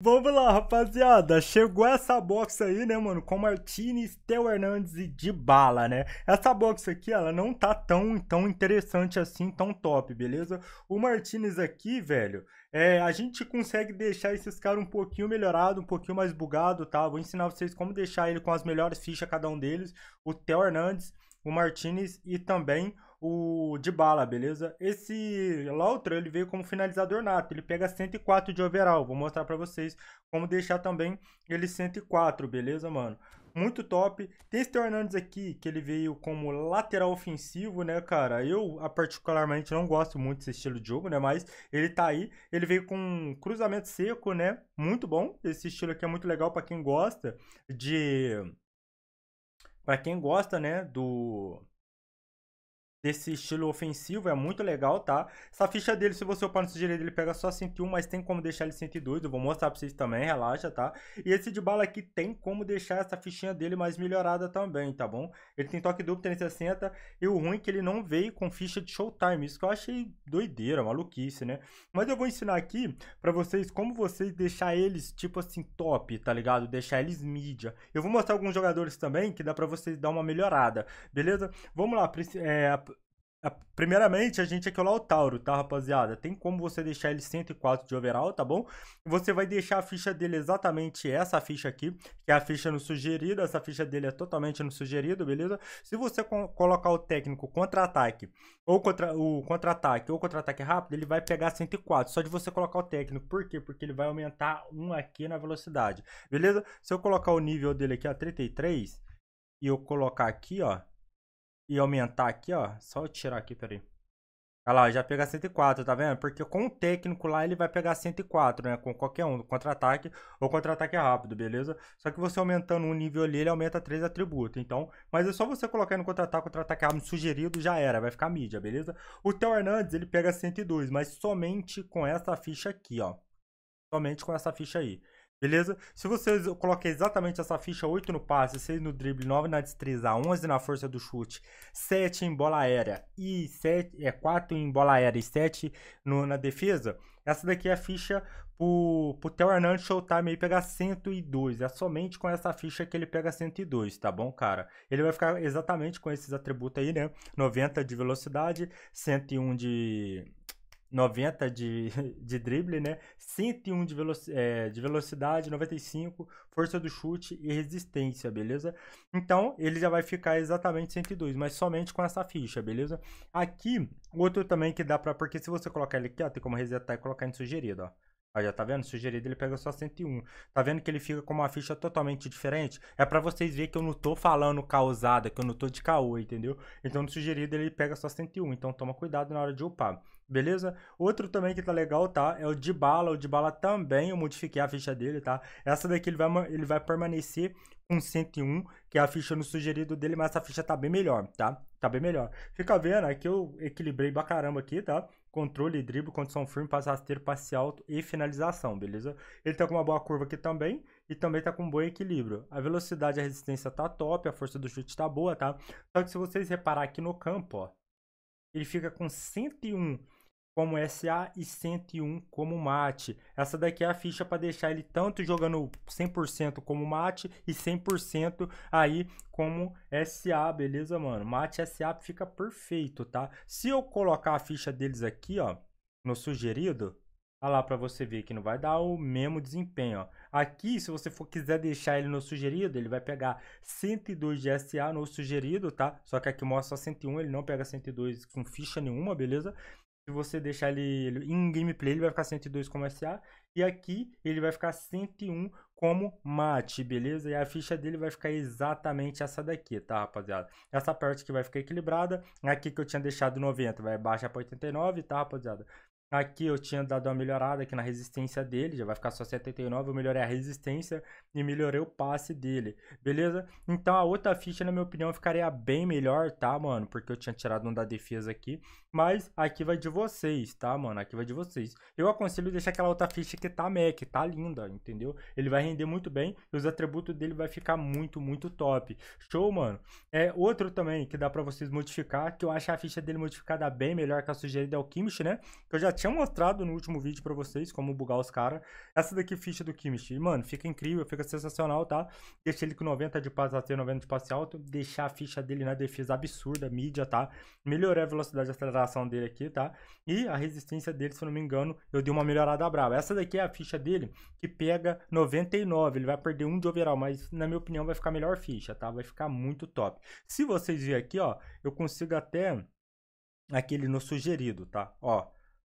Vamos lá, rapaziada. Chegou essa box aí, né, mano? Com Martinez, Theo Hernandes e de bala, né? Essa box aqui, ela não tá tão, tão interessante assim, tão top, beleza? O Martinez aqui, velho, é, a gente consegue deixar esses caras um pouquinho melhorado, um pouquinho mais bugado, tá? Vou ensinar vocês como deixar ele com as melhores fichas cada um deles. O Theo Hernandes o Martinez e também o Dybala, beleza? Esse Lautra, ele veio como finalizador nato, ele pega 104 de overall, vou mostrar para vocês como deixar também ele 104, beleza, mano? Muito top. Tem este Hernandes aqui, que ele veio como lateral ofensivo, né, cara? Eu, particularmente, não gosto muito desse estilo de jogo, né? Mas ele tá aí. Ele veio com cruzamento seco, né? Muito bom. Esse estilo aqui é muito legal para quem gosta de para quem gosta, né, do desse estilo ofensivo, é muito legal, tá? Essa ficha dele, se você upar no seu direito, ele pega só 101, mas tem como deixar ele 102, eu vou mostrar pra vocês também, relaxa, tá? E esse de bala aqui tem como deixar essa fichinha dele mais melhorada também, tá bom? Ele tem toque duplo 360, e o ruim é que ele não veio com ficha de showtime, isso que eu achei doideira, maluquice, né? Mas eu vou ensinar aqui pra vocês como vocês deixar eles, tipo assim, top, tá ligado? Deixar eles mídia. Eu vou mostrar alguns jogadores também, que dá pra vocês dar uma melhorada, beleza? Vamos lá, é, Primeiramente, a gente aqui é o Lautauro, tá, rapaziada? Tem como você deixar ele 104 de overall, tá bom? Você vai deixar a ficha dele exatamente essa ficha aqui, que é a ficha no sugerido. Essa ficha dele é totalmente no sugerido, beleza? Se você colocar o técnico contra-ataque ou contra o contra-ataque ou contra-ataque rápido, ele vai pegar 104. Só de você colocar o técnico. Por quê? Porque ele vai aumentar um aqui na velocidade, beleza? Se eu colocar o nível dele aqui, ó, 33, e eu colocar aqui, ó, e aumentar aqui, ó. Só eu tirar aqui, peraí. Olha lá, já pega 104, tá vendo? Porque com o técnico lá ele vai pegar 104, né? Com qualquer um, contra-ataque ou contra-ataque é rápido, beleza? Só que você aumentando um nível ali, ele aumenta três atributos, então... Mas é só você colocar no contra-ataque, contra-ataque rápido sugerido, já era, vai ficar mídia, beleza? O Theo Hernandes, ele pega 102, mas somente com essa ficha aqui, ó. Somente com essa ficha aí. Beleza? Se você coloca exatamente essa ficha, 8 no passe, 6 no drible, 9 na destreza, 11 na força do chute, 7 em bola aérea e 7, é, 4 em bola aérea e 7 no, na defesa, essa daqui é a ficha pro, pro Theo Hernandes Showtime aí pegar 102. É somente com essa ficha que ele pega 102, tá bom, cara? Ele vai ficar exatamente com esses atributos aí, né? 90 de velocidade, 101 de 90 de, de drible, né? 101 de, velo é, de velocidade, 95, força do chute e resistência, beleza? Então, ele já vai ficar exatamente 102, mas somente com essa ficha, beleza? Aqui, outro também que dá pra... Porque se você colocar ele aqui, ó, tem como resetar e colocar em sugerido, ó. Aí, já tá vendo? Sugerido ele pega só 101. Tá vendo que ele fica com uma ficha totalmente diferente? É para vocês verem que eu não tô falando causada, que eu não tô de caô, entendeu? Então no sugerido ele pega só 101. Então toma cuidado na hora de upar. Beleza? Outro também que tá legal, tá? É o de bala. O de bala também eu modifiquei a ficha dele, tá? Essa daqui ele vai, ele vai permanecer com 101, que é a ficha no sugerido dele, mas essa ficha tá bem melhor, tá? Tá bem melhor. Fica vendo, aqui é eu equilibrei pra caramba aqui, tá? controle, drible, condição firme, passo rasteiro, passe alto e finalização, beleza? Ele tá com uma boa curva aqui também e também tá com um bom equilíbrio. A velocidade e a resistência tá top, a força do chute tá boa, tá? Só que se vocês reparar aqui no campo, ó, ele fica com 101 como SA e 101 como mate. Essa daqui é a ficha para deixar ele tanto jogando 100% como mate e 100% aí como SA, beleza, mano? Mate SA fica perfeito, tá? Se eu colocar a ficha deles aqui, ó, no sugerido, Olha lá para você ver que não vai dar o mesmo desempenho. Ó. Aqui, se você for quiser deixar ele no sugerido, ele vai pegar 102 de SA no sugerido, tá? Só que aqui mostra 101, ele não pega 102 com ficha nenhuma, beleza? Se você deixar ele, em gameplay, ele vai ficar 102 como SA. E aqui ele vai ficar 101 como mate, beleza? E a ficha dele vai ficar exatamente essa daqui, tá, rapaziada? Essa parte que vai ficar equilibrada. Aqui que eu tinha deixado 90, vai baixar para 89, tá, rapaziada? Aqui eu tinha dado uma melhorada aqui na resistência dele, já vai ficar só 79, eu melhorei a resistência e melhorei o passe dele, beleza? Então a outra ficha, na minha opinião, ficaria bem melhor, tá, mano? Porque eu tinha tirado um da defesa aqui mas aqui vai de vocês, tá, mano? Aqui vai de vocês. Eu aconselho deixar aquela outra ficha que tá mec, tá linda, entendeu? Ele vai render muito bem e os atributos dele vai ficar muito, muito top. Show, mano? É outro também que dá pra vocês modificar, que eu acho a ficha dele modificada bem melhor que a sugerida é o Kimish, né? Que eu já tinha mostrado no último vídeo pra vocês como bugar os caras. Essa daqui ficha do Kimish, mano, fica incrível, fica sensacional, tá? Deixa ele com 90 de passe até 90 de passe alto, deixar a ficha dele na defesa absurda, mídia, tá? Melhorar a velocidade acelerada ação dele aqui, tá? E a resistência dele, se eu não me engano, eu dei uma melhorada brava. Essa daqui é a ficha dele que pega 99, ele vai perder um de overall, mas na minha opinião vai ficar a melhor ficha, tá? Vai ficar muito top. Se vocês verem aqui, ó, eu consigo até aquele no sugerido, tá? Ó,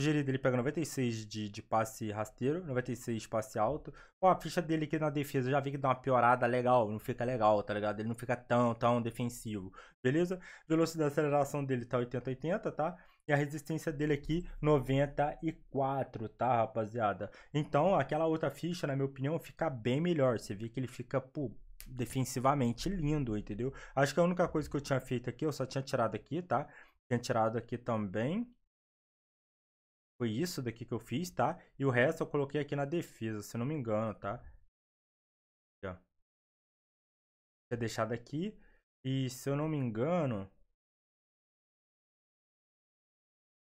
Sugerido, ele pega 96 de, de passe rasteiro, 96 de passe alto. com a ficha dele aqui na defesa, já vi que dá uma piorada legal, não fica legal, tá ligado? Ele não fica tão, tão defensivo, beleza? Velocidade de aceleração dele tá 80, 80, tá? E a resistência dele aqui, 94, tá, rapaziada? Então, aquela outra ficha, na minha opinião, fica bem melhor. Você vê que ele fica, pô, defensivamente lindo, entendeu? Acho que a única coisa que eu tinha feito aqui, eu só tinha tirado aqui, tá? Tinha tirado aqui também foi isso daqui que eu fiz, tá? E o resto eu coloquei aqui na defesa, se não me engano, tá? Aqui, ó. Vou deixar daqui. E se eu não me engano...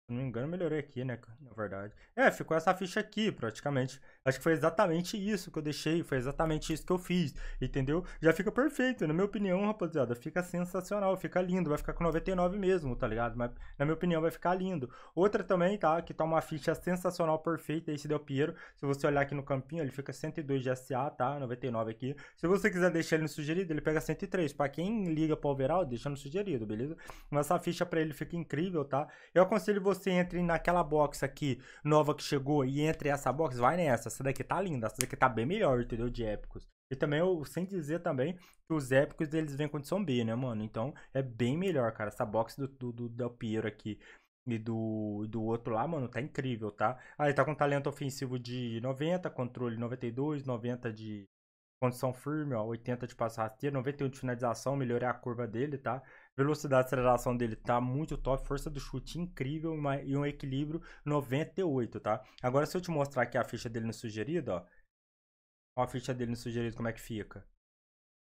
Se não me engano, melhorei aqui, né? Na verdade. É, ficou essa ficha aqui, praticamente. Acho que foi exatamente isso que eu deixei, foi exatamente isso que eu fiz, entendeu? Já fica perfeito, na minha opinião, rapaziada, fica sensacional, fica lindo, vai ficar com 99 mesmo, tá ligado? Mas, na minha opinião, vai ficar lindo. Outra também, tá, que tá uma ficha sensacional, perfeita, é esse Del Piero, se você olhar aqui no campinho, ele fica 102 de SA, tá, 99 aqui. Se você quiser deixar ele no sugerido, ele pega 103, pra quem liga pro overall, deixa no sugerido, beleza? Mas essa ficha pra ele fica incrível, tá? Eu aconselho você entre naquela box aqui, nova que chegou, e entre essa box, vai nessa, essa daqui tá linda, essa daqui tá bem melhor, entendeu? De épicos. E também, eu, sem dizer também, que os épicos eles vêm com condição B, né, mano? Então é bem melhor, cara. Essa box do, do, do Del Piero aqui e do, do outro lá, mano, tá incrível, tá? Ah, ele tá com talento ofensivo de 90, controle 92, 90 de condição firme, ó, 80 de passe rasteiro, 91 de finalização, melhorar a curva dele, tá? Velocidade de aceleração dele tá muito top, força do chute incrível uma, e um equilíbrio 98, tá? Agora se eu te mostrar aqui a ficha dele no sugerido, ó, ó a ficha dele no sugerido como é que fica.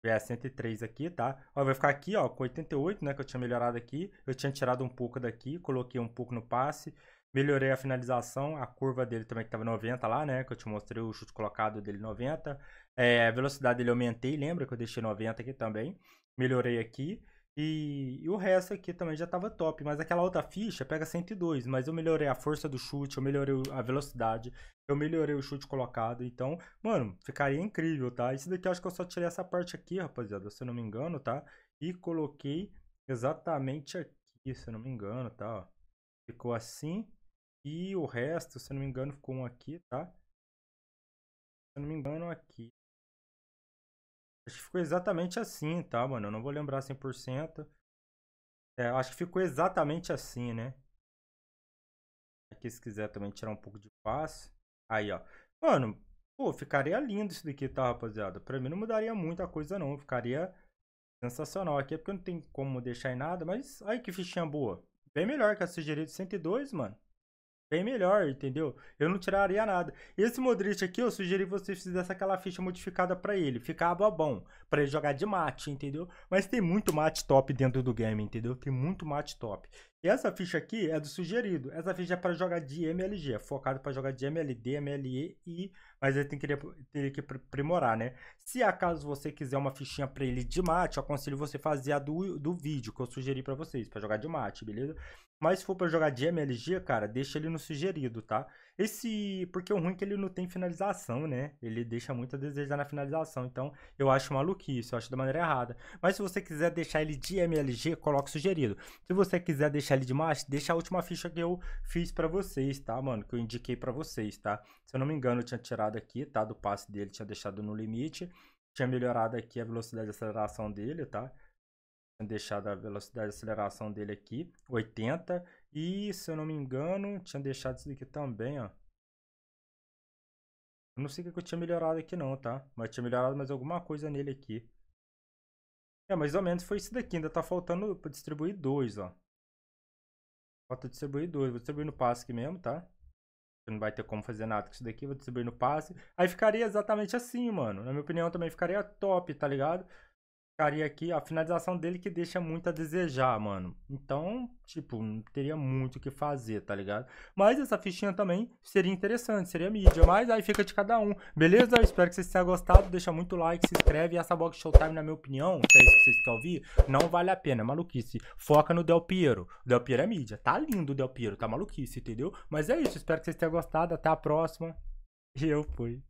É, 103 aqui, tá? Ó, vai ficar aqui, ó, com 88, né, que eu tinha melhorado aqui. Eu tinha tirado um pouco daqui, coloquei um pouco no passe. Melhorei a finalização, a curva dele também que tava 90 lá, né, que eu te mostrei o chute colocado dele 90. É, a velocidade dele eu aumentei, lembra que eu deixei 90 aqui também. Melhorei aqui. E, e, o resto aqui também já estava top, mas aquela outra ficha pega 102, mas eu melhorei a força do chute, eu melhorei a velocidade, eu melhorei o chute colocado, então, mano, ficaria incrível, tá? Isso daqui eu acho que eu só tirei essa parte aqui, rapaziada, se eu não me engano, tá? E coloquei exatamente aqui, se eu não me engano, tá? Ficou assim, e o resto, se eu não me engano, ficou um aqui, tá? Se eu não me engano, aqui, Acho que ficou exatamente assim, tá, mano? Eu não vou lembrar 100%. É, acho que ficou exatamente assim, né? Aqui, se quiser também tirar um pouco de paz. Aí, ó. Mano, pô, ficaria lindo isso daqui, tá, rapaziada? Pra mim não mudaria muita coisa, não. Ficaria sensacional aqui, é porque não tem como deixar em nada. Mas, aí que fichinha boa. Bem melhor que a sugerida 102, mano bem melhor, entendeu? Eu não tiraria nada. Esse Modric aqui, eu sugeri que vocês fizessem aquela ficha modificada para ele. Ficava bom, para ele jogar de mate, entendeu? Mas tem muito mate top dentro do game, entendeu? Tem muito mate top. E essa ficha aqui é do sugerido. Essa ficha é para jogar de MLG, é focado para jogar de MLD, MLE e... Mas ele tem que, ter que aprimorar, né? Se acaso você quiser uma fichinha para ele de mate, eu aconselho você fazer a do, do vídeo que eu sugeri para vocês, para jogar de mate, beleza? Mas se for para jogar de MLG, cara, deixa ele no sugerido, tá? Esse. Porque o ruim é que ele não tem finalização, né? Ele deixa muito a desejar na finalização. Então, eu acho maluquice, eu acho da maneira errada. Mas se você quiser deixar ele de MLG, coloque sugerido. Se você quiser deixar ele de macho, deixa a última ficha que eu fiz para vocês, tá, mano? Que eu indiquei para vocês, tá? Se eu não me engano, eu tinha tirado aqui, tá? Do passe dele, tinha deixado no limite. Tinha melhorado aqui a velocidade de aceleração dele, tá? deixado a velocidade de aceleração dele aqui, 80, e, se eu não me engano, tinha deixado isso daqui também, ó. Eu não sei o que eu tinha melhorado aqui não, tá? Mas tinha melhorado mais alguma coisa nele aqui. É, mais ou menos foi isso daqui. Ainda tá faltando pra distribuir dois, ó. Falta distribuir dois. Vou distribuir no passe aqui mesmo, tá? Não vai ter como fazer nada com isso daqui. Vou distribuir no passe. Aí ficaria exatamente assim, mano. Na minha opinião, também ficaria top, tá ligado? ficaria aqui a finalização dele que deixa muito a desejar, mano. Então, tipo, não teria muito o que fazer, tá ligado? Mas essa fichinha também seria interessante, seria mídia. Mas aí fica de cada um, beleza? Eu espero que vocês tenham gostado. Deixa muito like, se inscreve. E essa box showtime, na minha opinião, se é isso que vocês querem ouvir, não vale a pena, é maluquice. Foca no Del Piero. Del Piero é mídia. Tá lindo o Del Piero, tá maluquice, entendeu? Mas é isso, espero que vocês tenham gostado. Até a próxima. E eu fui.